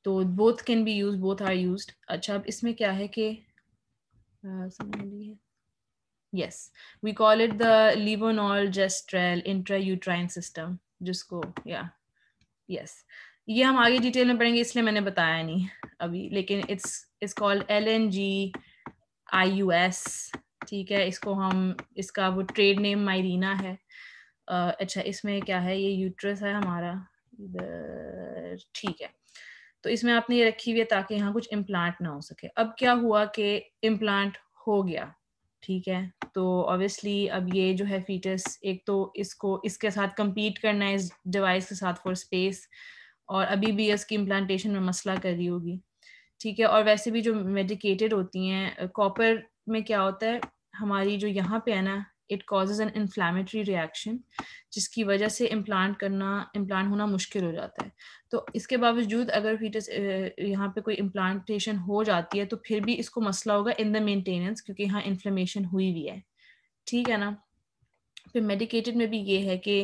तो both can be use both are use अच्छा अब इसमें क्या है कि yes we call it the levonorgestrel intrauterine system जिसको या यस ये हम आगे डिटेल में पढ़ेंगे इसलिए मैंने बताया नहीं अभी लेकिन it's it's called L N G I U S ठीक है इसको हम इसका वो ट्रेड नेम मायरीना है अच्छा इसमें क्या है ये यूट्रस है हमारा इधर ठीक है तो इसमें आपने ये रखी हुई है ताकि यहाँ कुछ इम्प्लांट ना हो सके अब क्या हुआ कि इम्प्लांट हो गया ठीक है तो ऑब्वियसली अब ये जो है फीटस एक तो इसको इसके साथ कम्पीट करना है इस डिवाइस के साथ फॉर स्पेस और अभी भी इसकी इम्प्लांटेशन में मसला कर रही होगी ठीक है और वैसे भी जो मेडिकेटेड होती हैं कॉपर में क्या होता है हमारी जो यहाँ पे है ना it causes an inflammatory reaction जिसकी वजह से इम्प्लांट करना इम्प्लांट होना मुश्किल हो जाता है तो इसके बावजूद अगर फीटस यहाँ पे कोई इम्प्लांटेशन हो जाती है तो फिर भी इसको मसला होगा इन द मेंटेनेंस क्योंकि यहाँ इन्फ्लेमेशन हुई हुई है ठीक है ना फिर मेडिकेटेड में भी ये है कि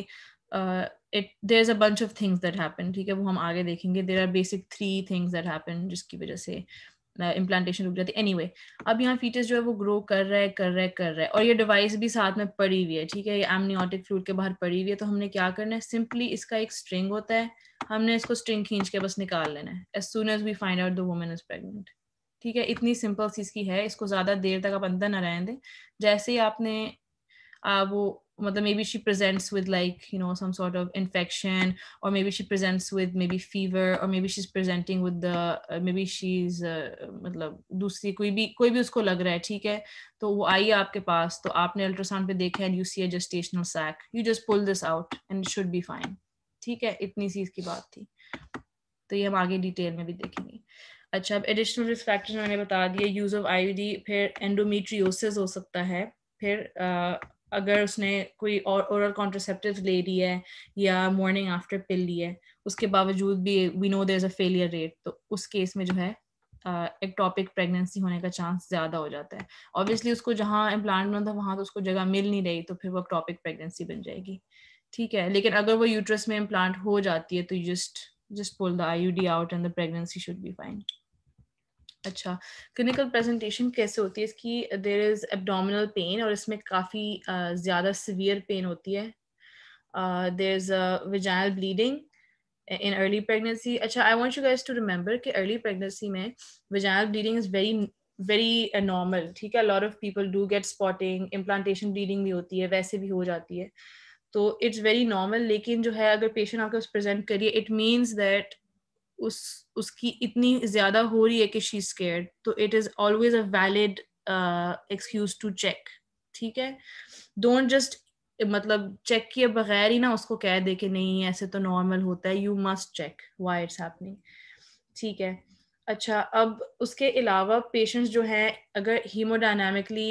it there is a bunch of things that happen ठीक है वो हम आगे देखेंगे there are basic three things that happen जिसकी वजह से uh, इम्प्लांटेशन रुक जाती है अब यहाँ फीटस जो है वो ग्रो कर रहा है कर रहा है कर रहा है और ये डिवाइस भी साथ में पड़ी हुई है ठीक है ये एमनियोटिक फ्लूड के बाहर पड़ी हुई है तो हमने क्या करना है सिंपली इसका एक स्ट्रिंग होता है हमने इसको स्ट्रिंग खींच के बस निकाल लेना है as soon as we find out the women is pregnant ठीक है इतनी सिंपल चीज की है इसको ज्यादा देर तक आप अंदर ना रहने दें जैसे ही आपने आ, वो मतलब maybe she with like you know some sort of infection और maybe she or with maybe fever और maybe she is presenting with the maybe she is मतलब दूसरी कोई भी कोई भी उसको लग रहा है ठीक है तो वो आई है आपके पास तो आपने अल्ट्रासाउंड पे देखा and you see a gestational sac you just pull this out and should be fine ठीक है इतनी सी इसकी बात थी तो ये हम आगे डिटेल में भी देखेंगे अच्छा अब एडिशनल रिस्क फैक्टर्स मैंने बता दिया यूज ऑफ आईवीडी फिर एंडोमीट्रियोसिस हो सकता है फिर uh, अगर उसने कोई और कॉन्ट्रसेप्टिव ले ली है या मॉर्निंग आफ्टर पिल ली है उसके बावजूद भी we know there is a failure rate तो उस केस में जो है एक्टॉपिक टॉपिक प्रेगनेंसी होने का चांस ज़्यादा हो जाता है ऑब्वियसली उसको जहाँ इम्प्लांट था वहाँ तो उसको जगह मिल नहीं रही तो फिर वो टॉपिक प्रेगनेंसी बन जाएगी ठीक है लेकिन अगर वो यूट्रस में इम्प्लांट हो जाती है तो just just pull the I U D out and the pregnancy should be fine अच्छा क्लिनिकल प्रेजेंटेशन कैसे होती है इसकी देर इज़ एबडोमिनल पेन और इसमें काफ़ी ज़्यादा सिवियर पेन होती है there is vaginal bleeding in early pregnancy अच्छा I want you guys to remember कि अर्ली प्रेगनेंसी में vaginal bleeding is very very normal ठीक है lot of people do get spotting implantation bleeding भी होती है वैसे भी हो जाती है तो इट्स वेरी नॉर्मल लेकिन जो है अगर पेशेंट आकर उस प्रेजेंट करिए इट मीन्स दैट उस उसकी इतनी ज्यादा हो रही है कि शी स्केयर तो it is always a valid excuse to check ठीक है डोंट जस्ट मतलब चेक किए बगैर ही ना उसको कह दे कि नहीं ऐसे तो नॉर्मल होता है you must check why it's happening ठीक है अच्छा अब उसके अलावा पेशेंट्स जो हैं अगर हीमोडाइनमिकली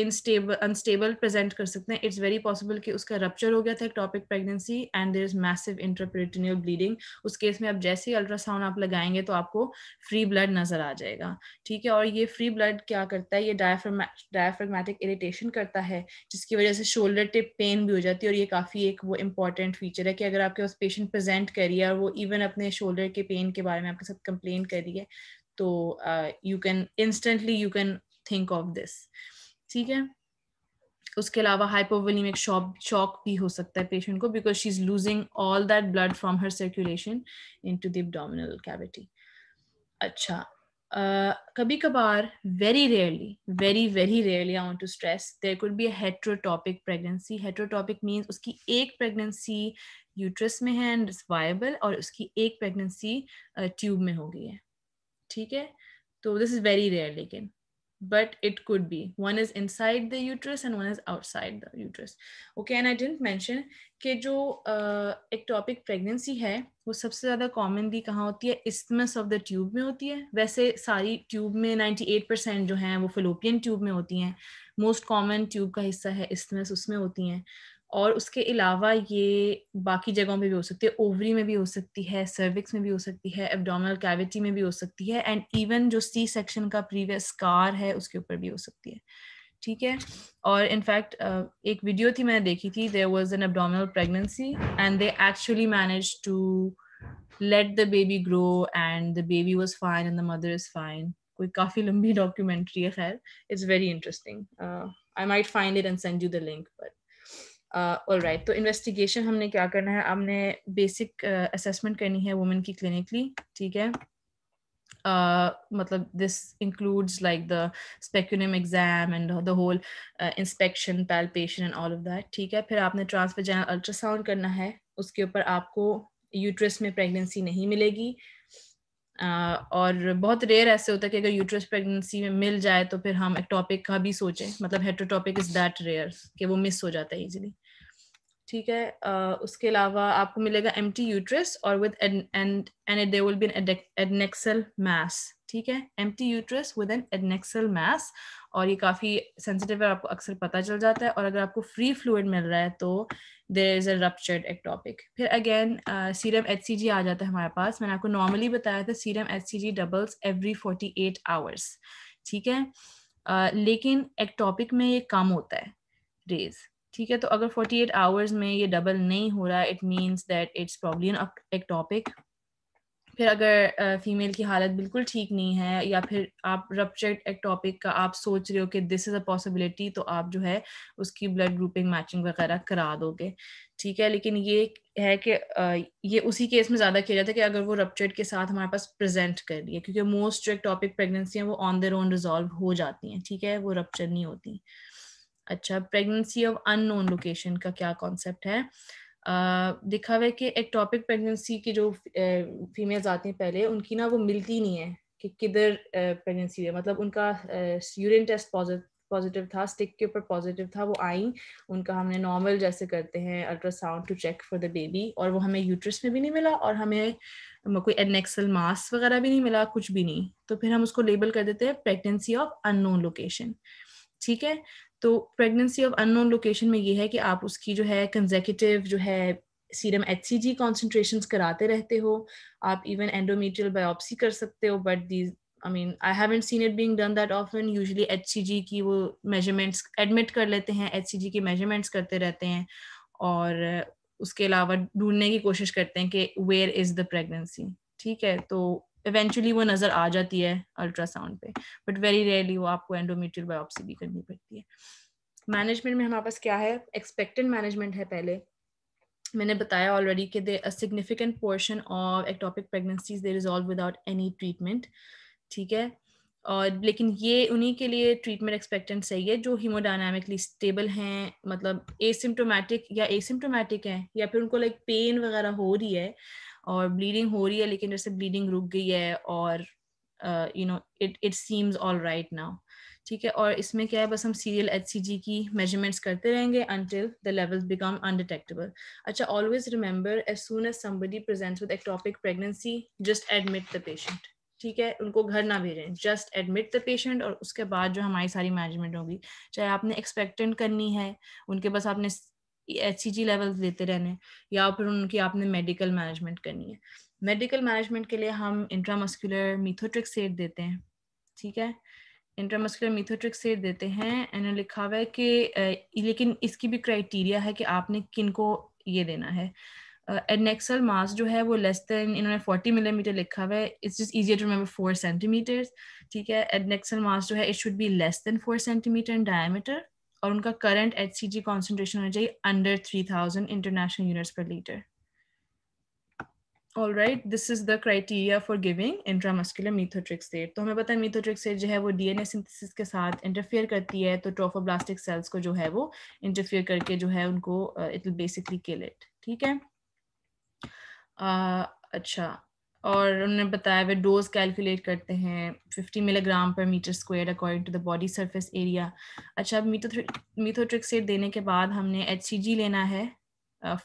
इनस्टेबल अनस्टेबल प्रेजेंट कर सकते हैं इट्स वेरी पॉसिबल कि उसका रप्चर हो गया था topic pregnancy and there is massive intraperitoneal bleeding उस केस में आप जैसे ही अल्ट्रासाउंड आप लगाएंगे तो आपको फ्री ब्लड नजर आ जाएगा ठीक है और ये फ्री ब्लड क्या करता है ये डायफ्रेगमेटिक इरिटेशन करता है जिसकी वजह से शोल्डर टिप पेन भी हो जाती है और ये काफ़ी एक वो इंपॉर्टेंट फीचर है कि अगर आपके उस पेशेंट प्रेजेंट करिए और वो इवन अपने शोल्डर के पेन के बारे में आपके साथ कंप्लेन करिए तो you can instantly you can think of this ठीक है उसके अलावा हाइपोवलीमिक शॉक भी हो सकता है पेशेंट को because she is losing all that blood from her circulation into दिनल कैविटी अच्छा कभी कभार very rarely very very rarely I want to stress there could be heterotopic pregnancy heterotopic means उसकी एक प्रेगनेंसी यूट्रस में है and it's viable और उसकी एक प्रेगनेंसी ट्यूब में हो गई है ठीक है तो दिस इज वेरी रेयरली लेकिन but it could be one is inside the uterus and one is outside the uterus okay and i didn't mention कि जो एक्टॉपिक प्रेगनेंसी है वो सबसे ज़्यादा कॉमनली कहाँ होती है इसमस ऑफ द ट्यूब में होती है वैसे सारी ट्यूब में 98 परसेंट जो हैं वो फिलोपियन ट्यूब में होती हैं मोस्ट कॉमन ट्यूब का हिस्सा है इसमस उसमें होती हैं और उसके अलावा ये बाकी जगहों में भी हो सकती है ओवरी में भी हो सकती है सर्विक्स में भी हो सकती है एबडोमिनल कैविटी में भी हो सकती है एंड इवन जो सी सेक्शन का प्रीवियस कार है उसके ऊपर भी हो सकती है ठीक है और इनफैक्ट एक वीडियो थी मैंने देखी थी there was an abdominal pregnancy and they actually manage to let the baby grow and the baby was fine and the mother is fine कोई काफ़ी लंबी डॉक्यूमेंट्री है खैर it's very interesting I might find it and send you the link but all uh, right तो investigation हमने क्या करना है आपने बेसिक असेसमेंट करनी है वुमेन की क्लिनिकली ठीक है Uh, matlab, मतलब this includes like the speculum exam and the whole uh, inspection, palpation and all of that. ठीक है फिर आपने ट्रांसवेजाइनल अल्ट्रासाउंड करना है उसके ऊपर आपको यूट्रस में प्रेगनेंसी नहीं मिलेगी और बहुत रेयर ऐसे होता है कि अगर यूट्रस प्रेगनेंसी में मिल जाए तो फिर हम एक टॉपिक का भी सोचें मतलब हेट्रोटॉपिक इज दैट रेयर कि वो मिस हो जाता है इजीली ठीक है उसके अलावा आपको मिलेगा एम टी यूट्रस और with and and will be an adnexal mass ठीक है empty uterus with an adnexal mass और ये काफ़ी सेंसिटिव है आपको अक्सर पता चल जाता है और अगर आपको फ्री फ्लूड मिल रहा है तो there is a ruptured ectopic फिर again serum H C G आ जाता है हमारे पास मैंने आपको नॉर्मली बताया था serum H C G doubles every forty eight hours ठीक है uh, लेकिन एक्टॉपिक में ये कम होता है रेज ठीक है तो अगर फोर्टी एट आवर्स में ये डबल नहीं हो रहा it means that it's problem ectopic फिर अगर फीमेल की हालत बिल्कुल ठीक नहीं है या फिर आप एक टॉपिक का आप सोच रहे हो कि दिस इज़ अ पॉसिबिलिटी तो आप जो है उसकी ब्लड ग्रुपिंग मैचिंग वगैरह करा दोगे ठीक है लेकिन ये है कि ये उसी केस में ज़्यादा किया जाता है कि अगर वो रपचर्ड के साथ हमारे पास प्रेजेंट कर दिया क्योंकि मोस्ट जो एक टॉपिक प्रेगनेंसी है वो ऑन देर ओन रिजॉल्व हो जाती हैं ठीक है वो रपचर नहीं होती अच्छा प्रेगनेंसी ऑफ अननोन लोकेशन का क्या कॉन्सेप्ट है देखा हुआ है कि टॉपिक प्रेगनेंसी की जो फीमेल्स आती हैं पहले उनकी ना वो मिलती नहीं है कि किधर प्रेगनेंसी है मतलब उनका यूरिन टेस्ट पॉजिटिव पॉजिटिव था स्टिक के ऊपर पॉजिटिव था वो आई उनका हमने नॉर्मल जैसे करते हैं ultrasound to check for the baby और वो हमें यूट्रस में भी नहीं मिला और हमें कोई एनेक्सल मास वगैरह भी नहीं मिला कुछ भी नहीं तो फिर हम उसको लेबल कर देते हैं प्रेगनेंसी ऑफ अननोन लोकेशन ठीक है तो प्रेगनेंसी ऑफ अननोन लोकेशन में ये है कि आप उसकी जो है कंजेकेटिव जो है serum H C G concentration कराते रहते हो आप इवन एंडोमेट्रियल बायोप्सी कर सकते हो but these I mean I haven't seen it being done that often usually H C G की वो मेजरमेंट्स एडमिट कर लेते हैं एच सी जी की मेजरमेंट्स करते रहते हैं और उसके अलावा ढूंढने की कोशिश करते हैं कि वेयर इज़ द प्रेगनेंसी ठीक है तो इवेंचुअली वो नजर आ जाती है अल्ट्रासाउंड पे बट वेरी रेयरली वो आपको एंडोमेट्रियल बायोप्सी भी करनी पड़ती है मैनेजमेंट में हमारे पास क्या है एक्सपेक्टेड मैनेजमेंट है पहले मैंने बताया ऑलरेडी कि they significant portion of ectopic pregnancies they resolve without any treatment ठीक है और लेकिन ये उन्हीं के लिए ट्रीटमेंट एक्सपेक्टेंट सही है जो हीमोडायनामिकली स्टेबल हैं मतलब एसिम्टोमेटिक या एसिम्टोमेटिक हैं या फिर उनको लाइक पेन वगैरह हो रही है और ब्लीडिंग हो रही है लेकिन जैसे ब्लीडिंग रुक गई है और you know it it seems all right now ठीक है और इसमें क्या है बस हम सीरियल एच की मेजरमेंट्स करते रहेंगे until the levels become undetectable अच्छा always remember as soon as somebody presents with ectopic pregnancy just admit the patient ठीक है उनको घर ना भेजें जस्ट एडमिट द पेशेंट और उसके बाद जो हमारी सारी मैनेजमेंट होगी चाहे आपने एक्सपेक्टेंट करनी है उनके बस आपने एच सी जी लेवल देते रहने या फिर उनकी आपने मेडिकल मैनेजमेंट करनी है मेडिकल मैनेजमेंट के लिए हम इंट्रामस्कुलर सेट देते हैं ठीक है इंट्रामस्कुलर सेट देते हैं एंड लिखा हुआ है कि लेकिन इसकी भी क्राइटेरिया है कि आपने किन को ये देना है एडनेक्सल मास जो है वो लेस देन इन्होंने 40 मिलीमीटर लिखा हुआ है it's just easier to remember four centimetres ठीक है एडनेक्सल मास जो है it should be less than four centimetre in diameter और उनका current H C G concentration होना चाहिए under three thousand international units per litre all right this is the criteria for giving intramuscular methotrexate तो हमें पता है मीथोट्रिक्सेट जो है वो डीएनए सिंथेसिस के साथ इंटरफेयर करती है तो ट्रोफोब्लास्टिक सेल्स को जो है वो इंटरफेयर करके जो है उनको it will basically kill it ठीक है uh, अच्छा और उन्होंने बताया वे डोज कैलकुलेट करते हैं 50 milligram per metre square according to the body surface area अच्छा अब मीथोट्रिक्सेट देने के बाद हमने एच लेना है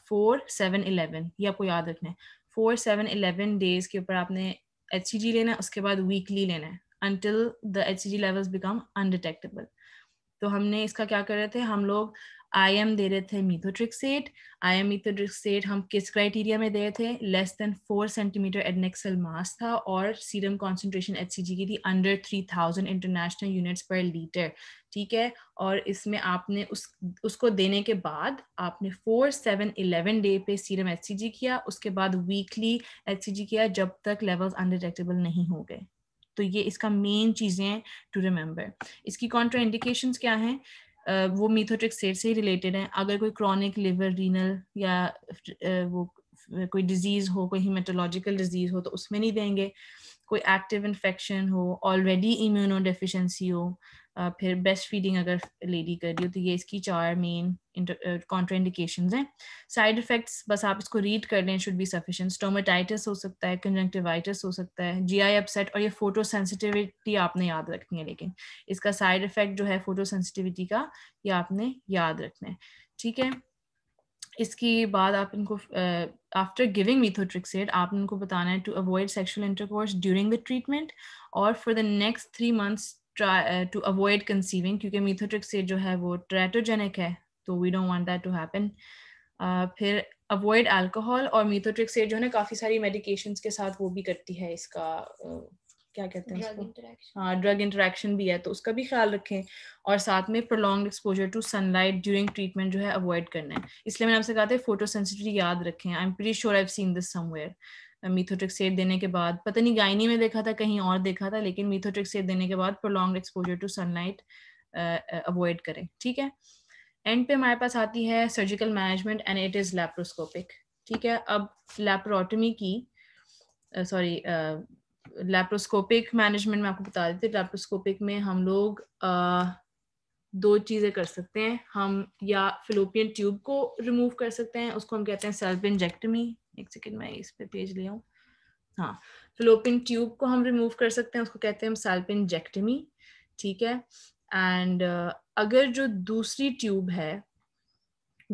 फोर सेवन इलेवन ये आपको याद रखना है फोर सेवन इलेवन डेज के ऊपर आपने एच लेना है उसके बाद वीकली लेना है until the H C G levels become undetectable तो हमने इसका क्या कर रहे थे हम लोग आई एम दे रहे थे मीथोट्रिक्सेट आई एम मीथोट्रिक्सेट हम किस क्राइटेरिया में दे रहे थे less than four centimetre adnexal mass था और serum concentration H C G की थी under three thousand international units per litre ठीक है और इसमें आपने उस उसको देने के बाद आपने फोर सेवन इलेवन डे पे सीरम एच सी जी किया उसके बाद वीकली एच सी जी किया जब तक लेवल्स अनडिटेक्टेबल नहीं हो गए तो ये इसका मेन चीज़ें हैं टू रिमेंबर इसकी कॉन्ट्रा इंडिकेशन क्या हैं वो स्टेट से ही रिलेटेड है अगर कोई क्रॉनिक लिवर रीनल या वो कोई डिजीज हो कोई हिमेटोलॉजिकल डिजीज हो तो उसमें नहीं देंगे कोई एक्टिव इन्फेक्शन हो ऑलरेडी इम्यूनोडेफिशिएंसी हो फिर बेस्ट फीडिंग अगर लेडी कर रही हो तो ये इसकी चार मेन कॉन्ट्राइंडेशन हैं साइड इफेक्ट्स बस आप इसको रीड कर लें शुड बी सफिशेंट स्टोमेटाइटिस हो सकता है कंजंक्टिवाइटिस हो सकता है जीआई अपसेट और ये फोटो सेंसिटिविटी आपने याद रखनी है लेकिन इसका साइड इफेक्ट जो है फोटो सेंसिटिविटी का ये आपने याद रखना है ठीक है इसके बाद आप इनको आफ्टर गिविंग मीथोट्रिक्सेट आप इनको बताना है to avoid sexual intercourse during the treatment और for the next three months try to avoid conceiving क्योंकि मीथोट्रिक्सेट जो है वो ट्रेटोजेनिक है तो we don't want that to happen फिर अवॉइड अल्कोहल और मीथोट्रिक्सेट जो है ना काफ़ी सारी मेडिकेशंस के साथ वो भी करती है इसका uh, क्या कहते हैं हाँ ड्रग इंटरेक्शन भी है तो उसका भी ख्याल रखें और साथ में prolong exposure to sunlight during treatment जो है अवॉइड करना है इसलिए मैंने आपसे कहा था फोटो सेंसिटिविटी याद रखें I am pretty sure I seen this somewhere methotrexate देने के बाद पता नहीं गायनी में देखा था कहीं और देखा था लेकिन मीथोट्रिक्सेट देने के बाद prolong exposure to sunlight avoid करें ठीक है एंड पे हमारे पास आती है surgical management and it is laparoscopic ठीक है अब लैप्रोटमी की सॉरी uh, लैप्रोस्कोपिक मैनेजमेंट में आपको बता देते लैप्रोस्कोपिक में हम लोग आ, दो चीज़ें कर सकते हैं हम या फिलोपियन ट्यूब को रिमूव कर सकते हैं उसको हम कहते हैं सेल्फ इंजेक्टमी एक सेकेंड मैं इस पे पेज ले हाँ फिलोपियन ट्यूब को हम रिमूव कर सकते हैं उसको कहते हैं हम सेल्फ इंजेक्टमी ठीक है एंड uh, अगर जो दूसरी ट्यूब है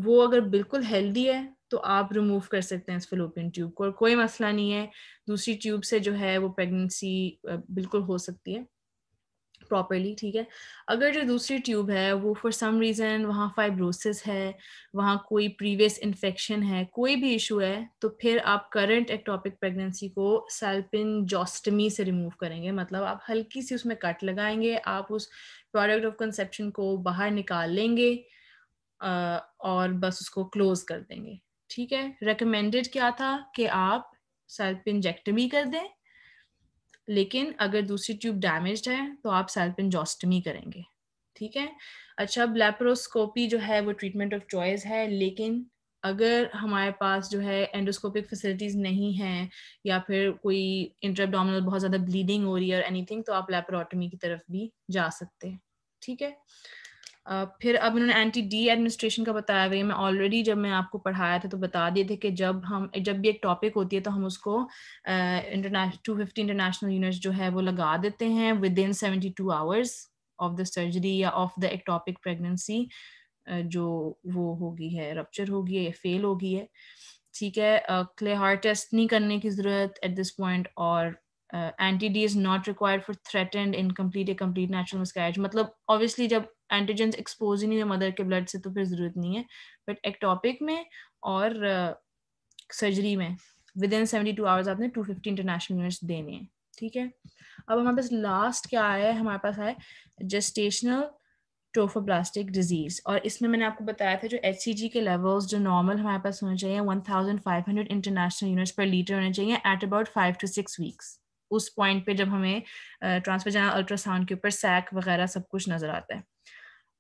वो अगर बिल्कुल हेल्दी है तो आप रिमूव कर सकते हैं इस फिलोपियन ट्यूब को और कोई मसला नहीं है दूसरी ट्यूब से जो है वो प्रेगनेंसी बिल्कुल हो सकती है प्रॉपरली ठीक है अगर जो दूसरी ट्यूब है वो फॉर सम रीज़न वहाँ फाइब्रोसिस है वहाँ कोई प्रीवियस इन्फेक्शन है कोई भी इशू है तो फिर आप करंट एक्टॉपिक प्रेगनेंसी को सेल्पिन जॉस्टमी से रिमूव करेंगे मतलब आप हल्की सी उसमें कट लगाएंगे आप उस प्रोडक्ट ऑफ कंसेप्शन को बाहर निकाल लेंगे और बस उसको क्लोज कर देंगे ठीक है रिकमेंडेड क्या था कि आप सेल्फ इंजेक्टमी कर दें लेकिन अगर दूसरी ट्यूब डैमेज है तो आप सेल्फ इंजोस्टमी करेंगे ठीक है अच्छा ब्लैप्रोस्कोपी जो है वो ट्रीटमेंट ऑफ चॉइस है लेकिन अगर हमारे पास जो है एंडोस्कोपिक फैसिलिटीज नहीं है या फिर कोई इंटरबडोमिनल बहुत ज़्यादा ब्लीडिंग हो रही है और एनीथिंग तो आप लेप्रोटमी की तरफ भी जा सकते हैं ठीक है फिर अब इन्होंने एंटी डी एडमिनिस्ट्रेशन का बताया गया मैं ऑलरेडी जब मैं आपको पढ़ाया था तो बता दिए थे कि जब हम जब भी एक टॉपिक होती है तो हम उसको international two fifty international unit जो है वो लगा देते हैं within seventy two hours of the surgery या ऑफ द एक्टॉपिक प्रेगनेंसी जो वो होगी है रप्चर होगी है फेल होगी है ठीक है क्ले हार्ट टेस्ट नहीं करने की ज़रूरत एट दिस पॉइंट और anti D is not required for threatened incomplete a complete natural miscarriage मतलब ऑब्वियसली जब एंटीजन एक्सपोज ही नहीं हुए मदर के ब्लड से तो फिर ज़रूरत नहीं है बट एक्टॉपिक में और सर्जरी uh, में within seventy two hours आपने टू फिफ्टी इंटरनेशनल यूनिट्स देने हैं ठीक है अब हमारे पास लास्ट क्या आया है हमारे पास आया जेस्टेशनल ट्रोफोब्लास्टिक डिजीज और इसमें मैंने आपको बताया था जो एच सी जी के लेवल्स जो नॉर्मल हमारे पास होने चाहिए one thousand five hundred international units per litre होने चाहिए at about five to six weeks उस पॉइंट पे जब हमें ट्रांसफर uh, जाना अल्ट्रासाउंड के ऊपर सैक वगैरह सब कुछ नजर आता है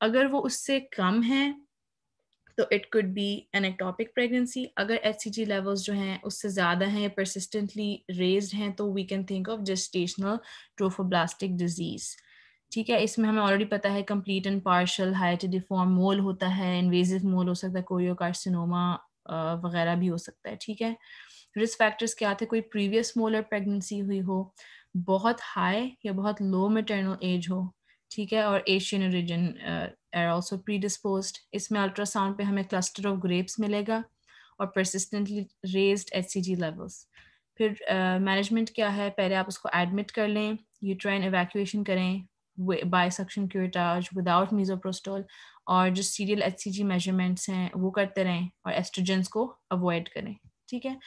अगर वो उससे कम है तो it could be an ectopic pregnancy अगर एच सी जी लेवल्स जो हैं उससे ज़्यादा हैं परसिस्टेंटली रेज हैं तो we can think of gestational trophoblastic disease ठीक है इसमें हमें ऑलरेडी पता है complete and partial hydatidiform mole होता है इन्वेजिव मोल हो सकता है कोरियोकार्सिनोमा वगैरह भी हो सकता है ठीक है रिस्क फैक्टर्स क्या थे कोई प्रीवियस मोलर प्रेगनेंसी हुई हो बहुत हाई या बहुत लो मेटर्नल एज हो ठीक है और Asian origin are also predispose इसमें अल्ट्रासाउंड पे हमें क्लस्टर ऑफ ग्रेप्स मिलेगा और persistently raised H C G levels फिर मैनेजमेंट uh, क्या है पहले आप उसको एडमिट कर लें यूट्राइन एवैक्यूएशन करें by suction curettage without misoprostol और जो serial H C G measurements हैं वो करते रहें और एस्ट्रोजेंस को अवॉइड करें ठीक है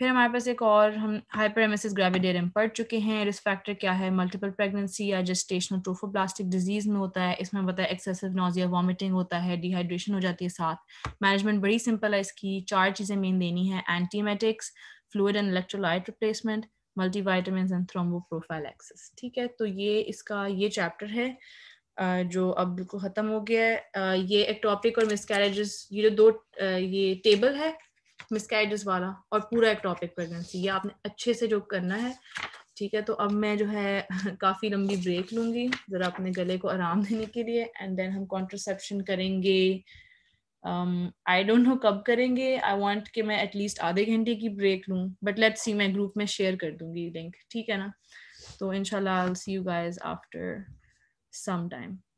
फिर हमारे पास एक और हम हाइपर एमेसिस ग्रेविडेरियम पढ़ चुके हैं रिस्क फैक्टर क्या है मल्टीपल प्रेगनेंसी या जेस्टेशनल ट्रोफोप्लास्टिक डिजीज में होता है इसमें बताया एक्सेसिव नोजिया वॉमिटिंग होता है डिहाइड्रेशन हो जाती है साथ मैनेजमेंट बड़ी सिंपल है इसकी चार चीज़ें मेन देनी है antiemetics fluid and electrolyte replacement multivitamins and access ठीक है तो ये इसका ये चैप्टर है जो अब बिल्कुल ख़त्म हो गया है ये एक टॉपिक और मिसकैरेजेस ये जो दो ये टेबल है मिसकैरेजेस वाला और पूरा टॉपिक प्रेगनेंसी ये आपने अच्छे से जो करना है ठीक है तो अब मैं जो है [laughs] काफ़ी लंबी ब्रेक लूँगी ज़रा अपने गले को आराम [laughs] देने के लिए एंड देन हम कॉन्ट्रसेप्शन करेंगे आई डोंट नो कब करेंगे आई वॉन्ट कि मैं एटलीस्ट आधे घंटे की ब्रेक लूँ बट लेट सी मैं ग्रुप में शेयर कर दूँगी लिंक ठीक है ना तो इनशाला see you guys after some time